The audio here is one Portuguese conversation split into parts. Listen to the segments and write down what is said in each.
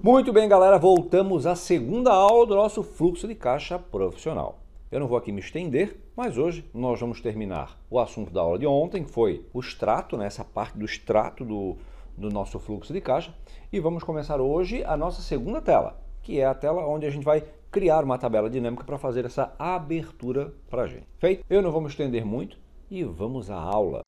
Muito bem, galera, voltamos à segunda aula do nosso fluxo de caixa profissional. Eu não vou aqui me estender, mas hoje nós vamos terminar o assunto da aula de ontem, que foi o extrato, né, essa parte do extrato do, do nosso fluxo de caixa, e vamos começar hoje a nossa segunda tela, que é a tela onde a gente vai criar uma tabela dinâmica para fazer essa abertura para a gente. Feito? Eu não vou me estender muito e vamos à aula.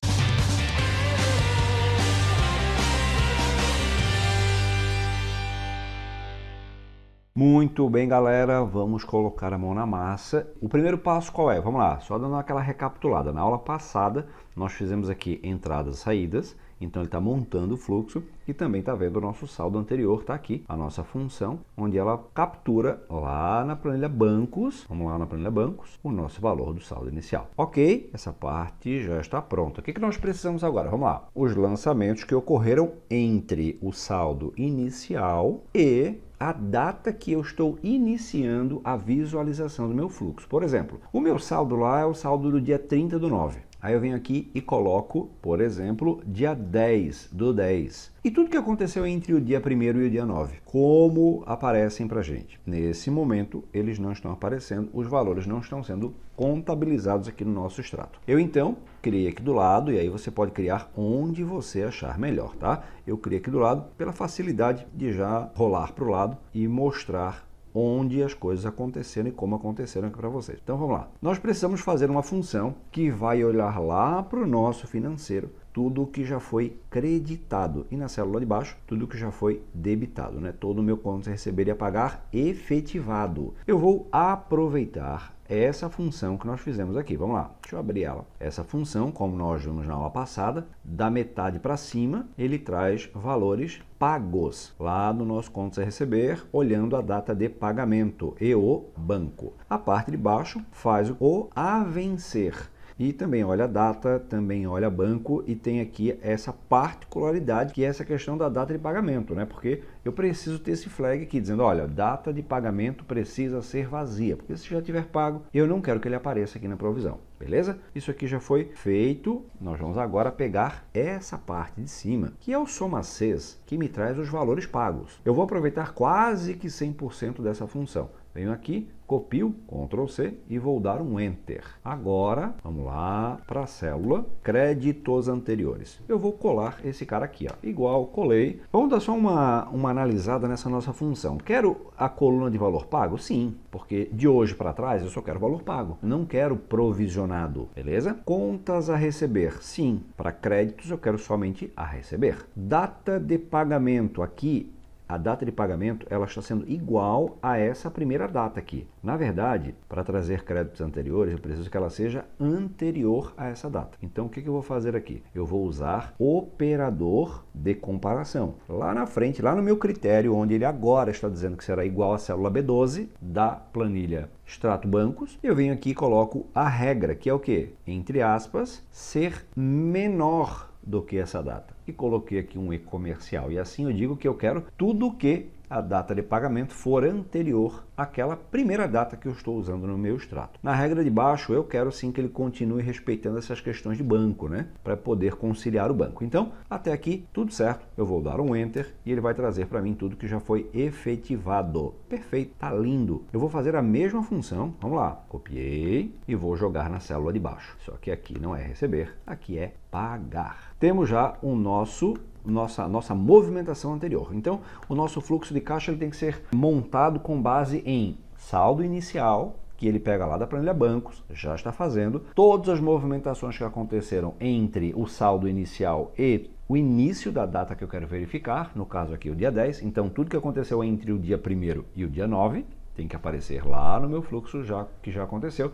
Muito bem, galera, vamos colocar a mão na massa. O primeiro passo qual é? Vamos lá, só dando aquela recapitulada. Na aula passada, nós fizemos aqui entradas e saídas, então ele está montando o fluxo e também está vendo o nosso saldo anterior, está aqui, a nossa função, onde ela captura lá na planilha bancos, vamos lá na planilha bancos, o nosso valor do saldo inicial. Ok, essa parte já está pronta. O que, que nós precisamos agora? Vamos lá. Os lançamentos que ocorreram entre o saldo inicial e a data que eu estou iniciando a visualização do meu fluxo. Por exemplo, o meu saldo lá é o saldo do dia 30 do 9. Aí eu venho aqui e coloco, por exemplo, dia 10 do 10. E tudo que aconteceu entre o dia 1 e o dia 9, como aparecem para gente? Nesse momento, eles não estão aparecendo, os valores não estão sendo contabilizados aqui no nosso extrato. Eu então criei aqui do lado, e aí você pode criar onde você achar melhor, tá? Eu criei aqui do lado pela facilidade de já rolar para o lado e mostrar onde as coisas aconteceram e como aconteceram aqui para vocês. Então vamos lá. Nós precisamos fazer uma função que vai olhar lá para o nosso financeiro tudo o que já foi creditado e na célula de baixo tudo o que já foi debitado, né? Todo o meu conto receber e pagar efetivado. Eu vou aproveitar é essa função que nós fizemos aqui. Vamos lá, deixa eu abrir ela. Essa função, como nós vimos na aula passada, da metade para cima, ele traz valores pagos lá no nosso contas a receber, olhando a data de pagamento e o banco. A parte de baixo faz o a vencer. E também olha a data, também olha banco e tem aqui essa particularidade que é essa questão da data de pagamento, né? Porque eu preciso ter esse flag aqui dizendo, olha, data de pagamento precisa ser vazia, porque se já tiver pago, eu não quero que ele apareça aqui na provisão, beleza? Isso aqui já foi feito, nós vamos agora pegar essa parte de cima, que é o soma Cs, que me traz os valores pagos. Eu vou aproveitar quase que 100% dessa função. Venho aqui, copio, Ctrl C e vou dar um Enter. Agora, vamos lá para a célula, créditos anteriores. Eu vou colar esse cara aqui, ó. igual colei. Vamos dar só uma, uma analisada nessa nossa função. Quero a coluna de valor pago? Sim, porque de hoje para trás eu só quero valor pago, não quero provisionado, beleza? Contas a receber? Sim, para créditos eu quero somente a receber. Data de pagamento aqui a data de pagamento ela está sendo igual a essa primeira data aqui. Na verdade, para trazer créditos anteriores, eu preciso que ela seja anterior a essa data. Então, o que eu vou fazer aqui? Eu vou usar operador de comparação. Lá na frente, lá no meu critério, onde ele agora está dizendo que será igual à célula B12 da planilha extrato bancos, eu venho aqui e coloco a regra, que é o que? Entre aspas, ser menor do que essa data. E coloquei aqui um e comercial. E assim eu digo que eu quero tudo que a data de pagamento for anterior àquela primeira data que eu estou usando no meu extrato. Na regra de baixo, eu quero sim que ele continue respeitando essas questões de banco, né? Para poder conciliar o banco. Então, até aqui, tudo certo. Eu vou dar um Enter e ele vai trazer para mim tudo que já foi efetivado. Perfeito, tá lindo. Eu vou fazer a mesma função. Vamos lá. Copiei e vou jogar na célula de baixo. Só que aqui não é receber, aqui é pagar temos já o nosso nossa, nossa movimentação anterior. Então, o nosso fluxo de caixa ele tem que ser montado com base em saldo inicial, que ele pega lá da planilha bancos, já está fazendo, todas as movimentações que aconteceram entre o saldo inicial e o início da data que eu quero verificar, no caso aqui o dia 10, então tudo que aconteceu entre o dia 1 e o dia 9 tem que aparecer lá no meu fluxo já que já aconteceu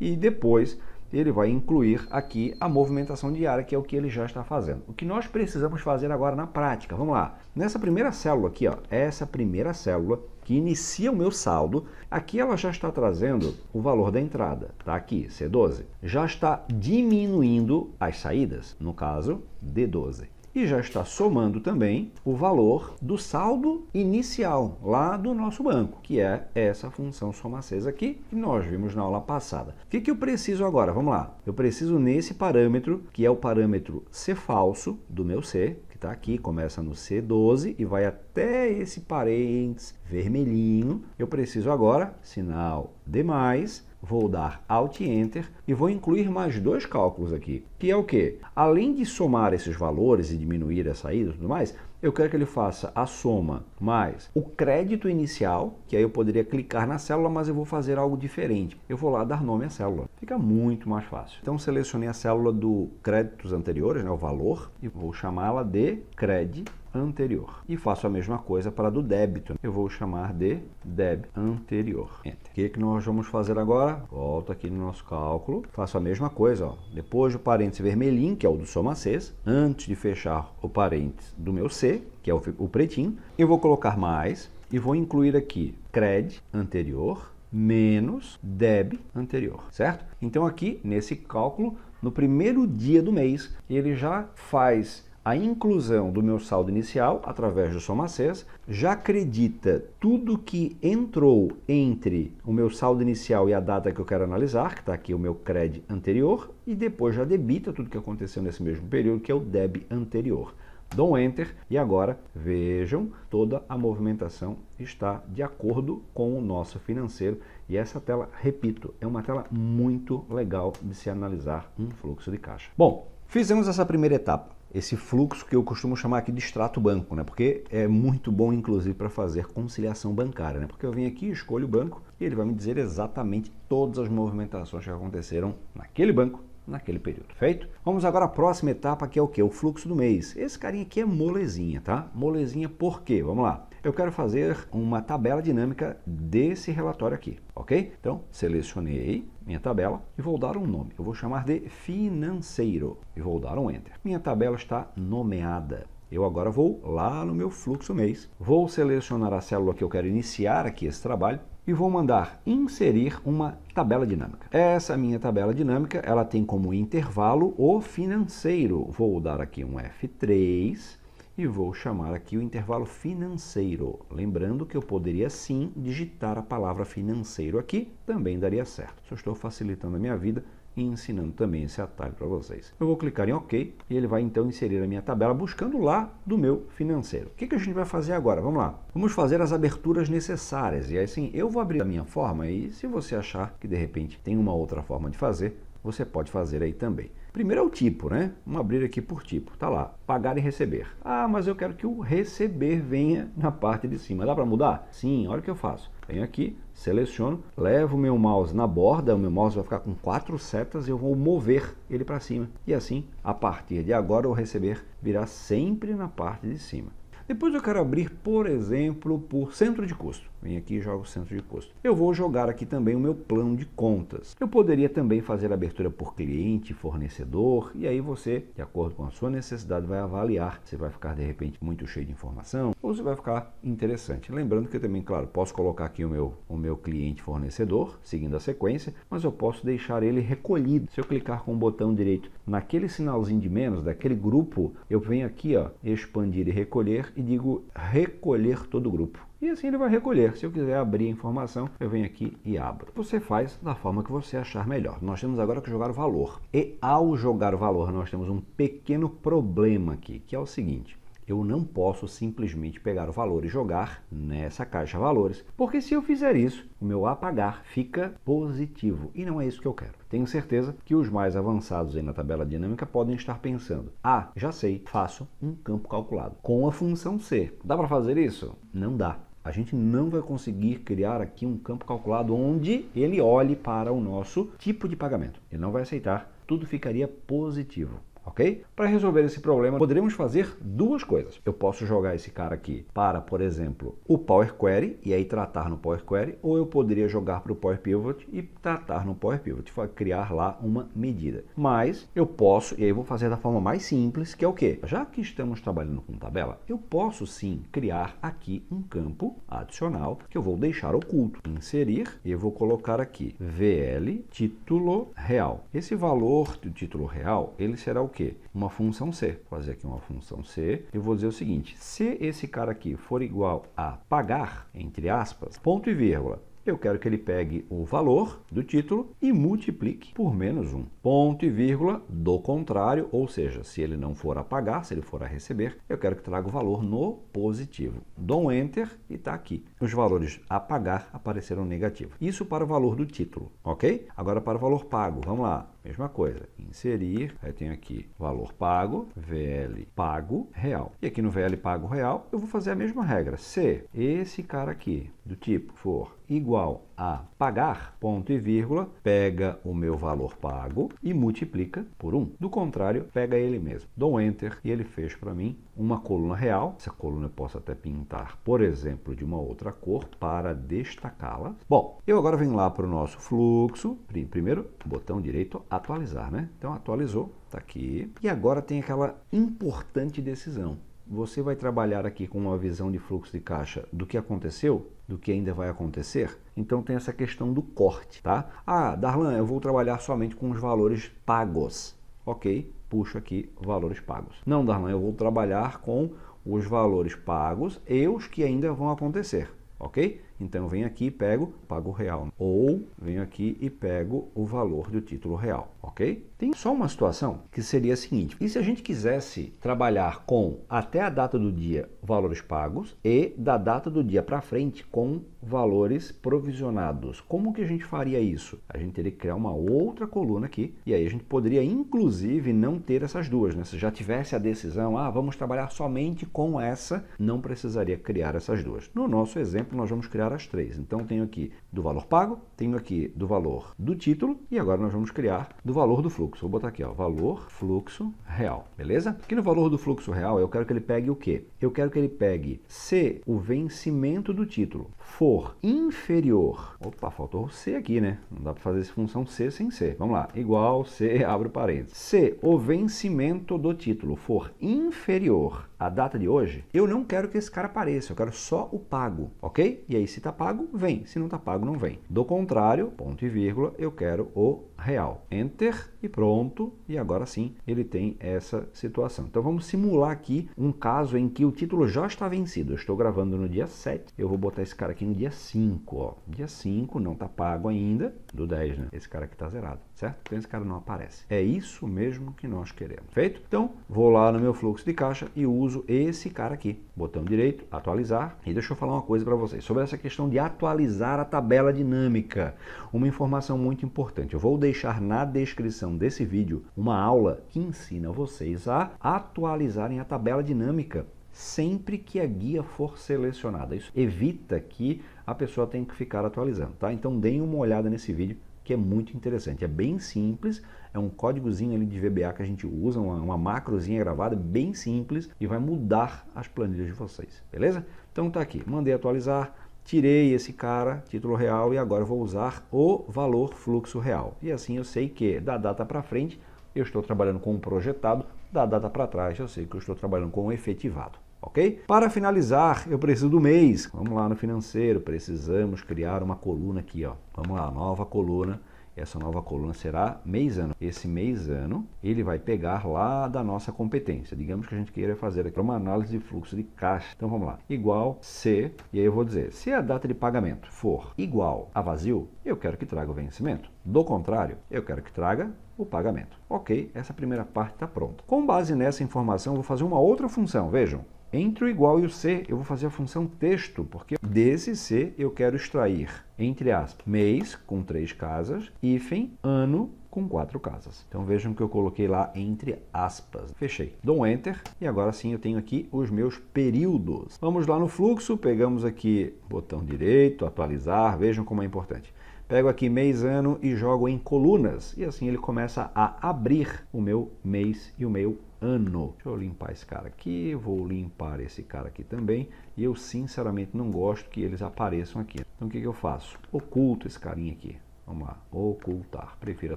e depois ele vai incluir aqui a movimentação diária, que é o que ele já está fazendo. O que nós precisamos fazer agora na prática? Vamos lá. Nessa primeira célula aqui, ó, essa primeira célula que inicia o meu saldo, aqui ela já está trazendo o valor da entrada, tá aqui, C12. Já está diminuindo as saídas, no caso, D12 e já está somando também o valor do saldo inicial lá do nosso banco, que é essa função soma acesa aqui que nós vimos na aula passada. O que, que eu preciso agora? Vamos lá. Eu preciso nesse parâmetro, que é o parâmetro C falso do meu C, que está aqui, começa no C12 e vai até esse parênteses vermelhinho. Eu preciso agora, sinal demais, vou dar Alt Enter e vou incluir mais dois cálculos aqui, que é o que? Além de somar esses valores e diminuir a saída e tudo mais, eu quero que ele faça a soma mais o crédito inicial, que aí eu poderia clicar na célula, mas eu vou fazer algo diferente. Eu vou lá dar nome à célula. Fica muito mais fácil. Então selecionei a célula do créditos anteriores, né, o valor, e vou chamá-la de crédito anterior. E faço a mesma coisa para do débito. Eu vou chamar de deb anterior. Enter. O que, é que nós vamos fazer agora? Volto aqui no nosso cálculo. Faço a mesma coisa. Ó. Depois do parênteses vermelhinho, que é o do soma C, antes de fechar o parênteses do meu C, que é o, o pretinho, eu vou colocar mais e vou incluir aqui cred anterior menos deb anterior, certo? Então aqui, nesse cálculo, no primeiro dia do mês, ele já faz a inclusão do meu saldo inicial através do SomaSES já acredita tudo que entrou entre o meu saldo inicial e a data que eu quero analisar, que está aqui o meu CRED anterior, e depois já debita tudo que aconteceu nesse mesmo período, que é o DEB anterior. Dou um Enter e agora vejam, toda a movimentação está de acordo com o nosso financeiro. E essa tela, repito, é uma tela muito legal de se analisar um fluxo de caixa. Bom, fizemos essa primeira etapa esse fluxo que eu costumo chamar aqui de extrato banco, né? Porque é muito bom, inclusive, para fazer conciliação bancária, né? Porque eu venho aqui, escolho o banco e ele vai me dizer exatamente todas as movimentações que aconteceram naquele banco naquele período, feito? Vamos agora à próxima etapa, que é o que? O fluxo do mês. Esse carinha aqui é molezinha, tá? Molezinha por quê? Vamos lá eu quero fazer uma tabela dinâmica desse relatório aqui, ok? Então, selecionei minha tabela e vou dar um nome. Eu vou chamar de financeiro e vou dar um Enter. Minha tabela está nomeada. Eu agora vou lá no meu fluxo mês, vou selecionar a célula que eu quero iniciar aqui esse trabalho e vou mandar inserir uma tabela dinâmica. Essa minha tabela dinâmica, ela tem como intervalo o financeiro. Vou dar aqui um F3 e vou chamar aqui o intervalo financeiro. Lembrando que eu poderia sim digitar a palavra financeiro aqui, também daria certo. Só estou facilitando a minha vida e ensinando também esse atalho para vocês. Eu vou clicar em OK e ele vai então inserir a minha tabela buscando lá do meu financeiro. O que, que a gente vai fazer agora? Vamos lá. Vamos fazer as aberturas necessárias. E assim, eu vou abrir a minha forma e se você achar que de repente tem uma outra forma de fazer, você pode fazer aí também. Primeiro é o tipo, né? Vamos abrir aqui por tipo. Tá lá, pagar e receber. Ah, mas eu quero que o receber venha na parte de cima. Dá para mudar? Sim, olha o que eu faço. Venho aqui, seleciono, levo o meu mouse na borda, o meu mouse vai ficar com quatro setas e eu vou mover ele para cima. E assim, a partir de agora, o receber virá sempre na parte de cima. Depois eu quero abrir, por exemplo, por centro de custo. Vem aqui e joga o centro de custo. Eu vou jogar aqui também o meu plano de contas. Eu poderia também fazer abertura por cliente, fornecedor, e aí você, de acordo com a sua necessidade, vai avaliar se vai ficar de repente muito cheio de informação ou se vai ficar interessante. Lembrando que eu também, claro, posso colocar aqui o meu, o meu cliente fornecedor, seguindo a sequência, mas eu posso deixar ele recolhido. Se eu clicar com o botão direito naquele sinalzinho de menos, daquele grupo, eu venho aqui, ó, expandir e recolher e digo recolher todo o grupo. E assim ele vai recolher. Se eu quiser abrir a informação, eu venho aqui e abro. Você faz da forma que você achar melhor. Nós temos agora que jogar o valor. E ao jogar o valor, nós temos um pequeno problema aqui, que é o seguinte. Eu não posso simplesmente pegar o valor e jogar nessa caixa valores, porque se eu fizer isso, o meu apagar fica positivo e não é isso que eu quero. Tenho certeza que os mais avançados aí na tabela dinâmica podem estar pensando: ah, já sei, faço um campo calculado com a função C. Dá para fazer isso? Não dá a gente não vai conseguir criar aqui um campo calculado onde ele olhe para o nosso tipo de pagamento. Ele não vai aceitar, tudo ficaria positivo ok? Para resolver esse problema, poderemos fazer duas coisas. Eu posso jogar esse cara aqui para, por exemplo, o Power Query e aí tratar no Power Query, ou eu poderia jogar para o Power Pivot e tratar no Power Pivot, criar lá uma medida. Mas eu posso, e aí eu vou fazer da forma mais simples, que é o quê? Já que estamos trabalhando com tabela, eu posso sim criar aqui um campo adicional que eu vou deixar oculto. Inserir, e eu vou colocar aqui VL título real. Esse valor do título real, ele será o quê? quê? Uma função C. Vou fazer aqui uma função C. Eu vou dizer o seguinte: se esse cara aqui for igual a pagar, entre aspas, ponto e vírgula, eu quero que ele pegue o valor do título e multiplique por menos um. Ponto e vírgula do contrário, ou seja, se ele não for a pagar, se ele for a receber, eu quero que traga o valor no positivo. Dou um Enter e está aqui. Os valores a pagar apareceram negativos. Isso para o valor do título, ok? Agora para o valor pago, vamos lá. Mesma coisa, inserir, aí tenho aqui valor pago, VL pago real. E aqui no VL pago real, eu vou fazer a mesma regra. Se esse cara aqui, do tipo for igual a pagar, ponto e vírgula, pega o meu valor pago e multiplica por 1. Do contrário, pega ele mesmo. Dou Enter e ele fez para mim uma coluna real. Essa coluna eu posso até pintar, por exemplo, de uma outra cor para destacá-la. Bom, eu agora venho lá para o nosso fluxo. Primeiro, botão direito, atualizar, né? Então, atualizou, está aqui. E agora tem aquela importante decisão. Você vai trabalhar aqui com uma visão de fluxo de caixa do que aconteceu, do que ainda vai acontecer. Então tem essa questão do corte, tá? Ah, Darlan, eu vou trabalhar somente com os valores pagos. Ok, puxo aqui valores pagos. Não, Darlan, eu vou trabalhar com os valores pagos e os que ainda vão acontecer, ok? Então eu venho aqui e pego pago real, ou venho aqui e pego o valor do título real, ok? Tem só uma situação que seria a seguinte, e se a gente quisesse trabalhar com até a data do dia valores pagos e da data do dia para frente com valores provisionados. Como que a gente faria isso? A gente teria que criar uma outra coluna aqui e aí a gente poderia inclusive não ter essas duas, né? Se já tivesse a decisão, ah, vamos trabalhar somente com essa, não precisaria criar essas duas. No nosso exemplo, nós vamos criar as três. Então tenho aqui do valor pago, tenho aqui do valor do título e agora nós vamos criar do valor do fluxo. Vou botar aqui, ó, valor fluxo real, beleza? Aqui no valor do fluxo real, eu quero que ele pegue o quê? Eu quero que ele pegue se o vencimento do título for for inferior, opa, faltou o C aqui, né? Não dá para fazer essa função C sem C. Vamos lá, igual C, abre parênteses. Se o vencimento do título for inferior à data de hoje, eu não quero que esse cara apareça, eu quero só o pago, ok? E aí, se tá pago, vem. Se não tá pago, não vem. Do contrário, ponto e vírgula, eu quero o real. Enter e pronto. E agora sim, ele tem essa situação. Então, vamos simular aqui um caso em que o título já está vencido. Eu estou gravando no dia 7, eu vou botar esse cara aqui no dia 5, ó. Dia 5 não tá pago ainda do 10, né? Esse cara aqui tá zerado, certo? Então esse cara não aparece. É isso mesmo que nós queremos, feito? Então, vou lá no meu fluxo de caixa e uso esse cara aqui. Botão direito, atualizar. E deixa eu falar uma coisa para vocês sobre essa questão de atualizar a tabela dinâmica. Uma informação muito importante. Eu vou deixar na descrição desse vídeo uma aula que ensina vocês a atualizarem a tabela dinâmica sempre que a guia for selecionada. Isso evita que a pessoa tenha que ficar atualizando, tá? Então deem uma olhada nesse vídeo que é muito interessante. É bem simples, é um códigozinho ali de VBA que a gente usa, uma, uma macrozinha gravada, bem simples e vai mudar as planilhas de vocês, beleza? Então tá aqui, mandei atualizar, tirei esse cara, título real, e agora vou usar o valor fluxo real. E assim eu sei que da data para frente eu estou trabalhando com o projetado, da data para trás eu sei que eu estou trabalhando com o efetivado ok? Para finalizar, eu preciso do mês. Vamos lá no financeiro, precisamos criar uma coluna aqui, ó. Vamos lá, nova coluna. Essa nova coluna será mês-ano. Esse mês-ano, ele vai pegar lá da nossa competência. Digamos que a gente queira fazer aqui uma análise de fluxo de caixa. Então vamos lá. Igual C. e aí eu vou dizer, se a data de pagamento for igual a vazio, eu quero que traga o vencimento. Do contrário, eu quero que traga o pagamento. Ok, essa primeira parte está pronta. Com base nessa informação, eu vou fazer uma outra função. Vejam, entre o igual e o C, eu vou fazer a função texto, porque desse C eu quero extrair, entre aspas, mês, com três casas, hífen, ano, com quatro casas. Então vejam que eu coloquei lá entre aspas. Fechei. Dou um Enter e agora sim eu tenho aqui os meus períodos. Vamos lá no fluxo, pegamos aqui botão direito, atualizar, vejam como é importante. Pego aqui mês, ano e jogo em colunas. E assim ele começa a abrir o meu mês e o meu ano. Deixa eu limpar esse cara aqui, vou limpar esse cara aqui também. E eu sinceramente não gosto que eles apareçam aqui. Então o que, que eu faço? Oculto esse carinha aqui. Vamos lá, ocultar. Prefiro a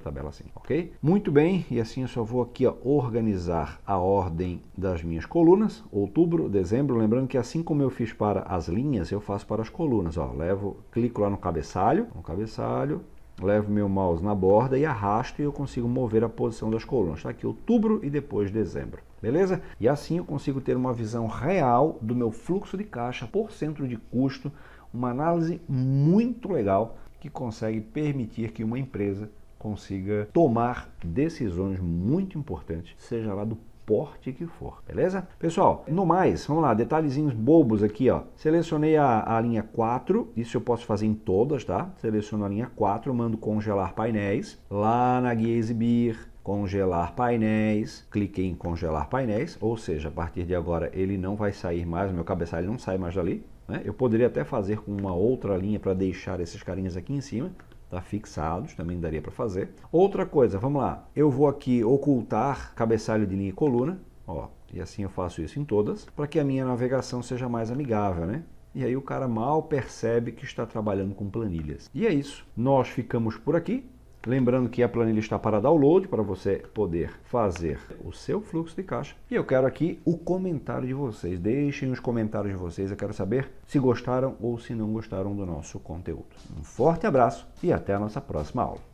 tabela assim, ok? Muito bem, e assim eu só vou aqui ó, organizar a ordem das minhas colunas, outubro, dezembro. Lembrando que assim como eu fiz para as linhas, eu faço para as colunas. Ó, levo, clico lá no cabeçalho, no cabeçalho, levo meu mouse na borda e arrasto e eu consigo mover a posição das colunas. Está aqui outubro e depois dezembro, beleza? E assim eu consigo ter uma visão real do meu fluxo de caixa por centro de custo, uma análise muito legal que consegue permitir que uma empresa consiga tomar decisões muito importantes, seja lá do porte que for, beleza? Pessoal, no mais, vamos lá, detalhezinhos bobos aqui, ó. Selecionei a, a linha 4, isso eu posso fazer em todas, tá? Seleciono a linha 4, mando congelar painéis, lá na guia exibir, congelar painéis, cliquei em congelar painéis, ou seja, a partir de agora ele não vai sair mais, meu cabeçalho não sai mais dali, né? eu poderia até fazer com uma outra linha para deixar esses carinhas aqui em cima, tá? fixados, também daria para fazer. Outra coisa, vamos lá, eu vou aqui ocultar cabeçalho de linha e coluna, ó, e assim eu faço isso em todas, para que a minha navegação seja mais amigável, né? E aí o cara mal percebe que está trabalhando com planilhas. E é isso, nós ficamos por aqui. Lembrando que a planilha está para download para você poder fazer o seu fluxo de caixa. E eu quero aqui o comentário de vocês. Deixem os comentários de vocês, eu quero saber se gostaram ou se não gostaram do nosso conteúdo. Um forte abraço e até a nossa próxima aula.